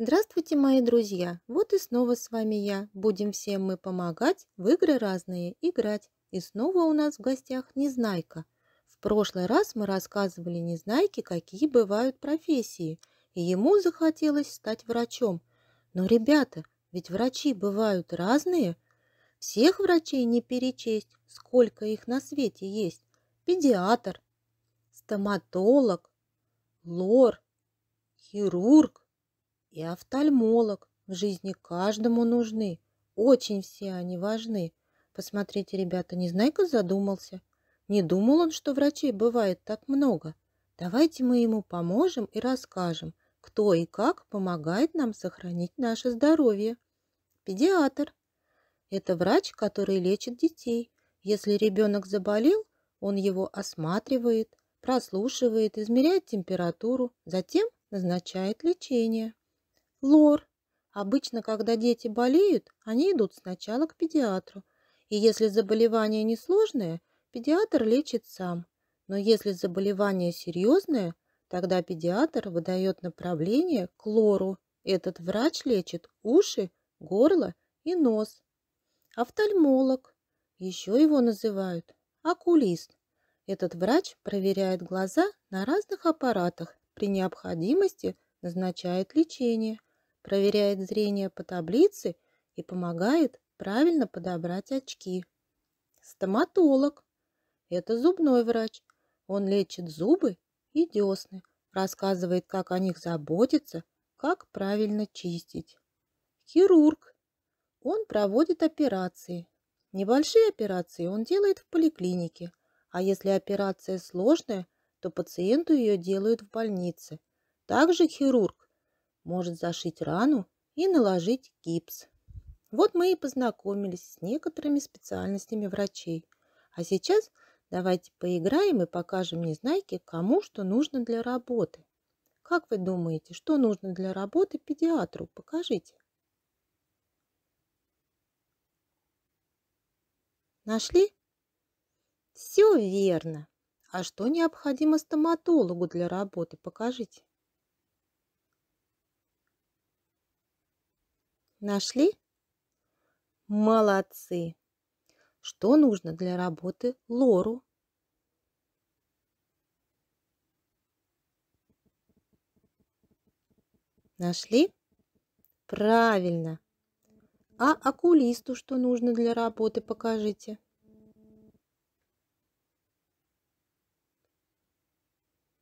Здравствуйте, мои друзья! Вот и снова с вами я. Будем всем мы помогать, в игры разные играть. И снова у нас в гостях Незнайка. В прошлый раз мы рассказывали Незнайке, какие бывают профессии, и ему захотелось стать врачом. Но, ребята, ведь врачи бывают разные. Всех врачей не перечесть, сколько их на свете есть. Педиатр, стоматолог, лор, хирург, и офтальмолог. В жизни каждому нужны. Очень все они важны. Посмотрите, ребята, Незнайка задумался. Не думал он, что врачей бывает так много. Давайте мы ему поможем и расскажем, кто и как помогает нам сохранить наше здоровье. Педиатр. Это врач, который лечит детей. Если ребенок заболел, он его осматривает, прослушивает, измеряет температуру, затем назначает лечение лор. Обычно, когда дети болеют, они идут сначала к педиатру. И если заболевание несложное, педиатр лечит сам. Но если заболевание серьезное, тогда педиатр выдает направление к лору. Этот врач лечит уши, горло и нос. Офтальмолог. Еще его называют окулист. Этот врач проверяет глаза на разных аппаратах, при необходимости назначает лечение – проверяет зрение по таблице и помогает правильно подобрать очки. Стоматолог – это зубной врач. Он лечит зубы и десны, рассказывает, как о них заботиться, как правильно чистить. Хирург – он проводит операции. Небольшие операции он делает в поликлинике, а если операция сложная, то пациенту ее делают в больнице. Также хирург может зашить рану и наложить гипс. Вот мы и познакомились с некоторыми специальностями врачей. А сейчас давайте поиграем и покажем незнайке, кому что нужно для работы. Как вы думаете, что нужно для работы педиатру? Покажите. Нашли? Все верно. А что необходимо стоматологу для работы? Покажите. Нашли? Молодцы! Что нужно для работы лору? Нашли? Правильно. А окулисту что нужно для работы, покажите.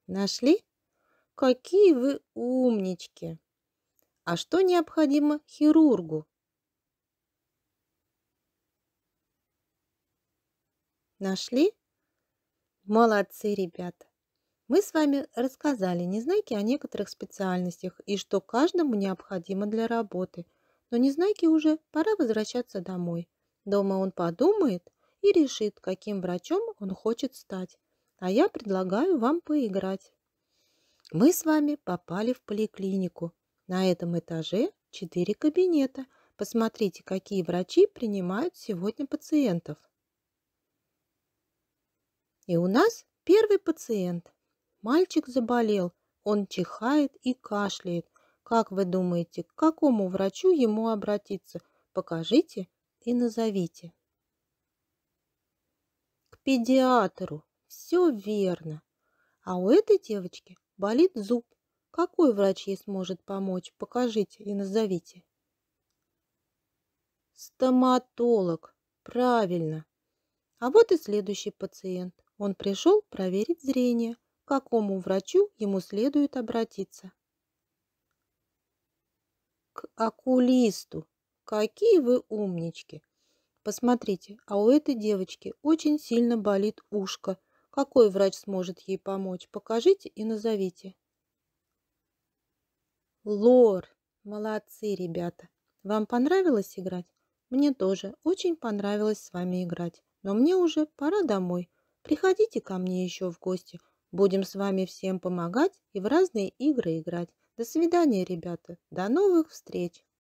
Нашли? Какие вы умнички! а что необходимо хирургу. Нашли? Молодцы, ребята! Мы с вами рассказали незнайки о некоторых специальностях и что каждому необходимо для работы. Но незнайке уже пора возвращаться домой. Дома он подумает и решит, каким врачом он хочет стать. А я предлагаю вам поиграть. Мы с вами попали в поликлинику. На этом этаже четыре кабинета. Посмотрите, какие врачи принимают сегодня пациентов. И у нас первый пациент. Мальчик заболел. Он чихает и кашляет. Как вы думаете, к какому врачу ему обратиться? Покажите и назовите. К педиатру. Все верно. А у этой девочки болит зуб. Какой врач ей сможет помочь? Покажите и назовите. Стоматолог. Правильно. А вот и следующий пациент. Он пришел проверить зрение. К какому врачу ему следует обратиться? К окулисту. Какие вы умнички! Посмотрите, а у этой девочки очень сильно болит ушко. Какой врач сможет ей помочь? Покажите и назовите. Лор. Молодцы, ребята. Вам понравилось играть? Мне тоже очень понравилось с вами играть. Но мне уже пора домой. Приходите ко мне еще в гости. Будем с вами всем помогать и в разные игры играть. До свидания, ребята. До новых встреч.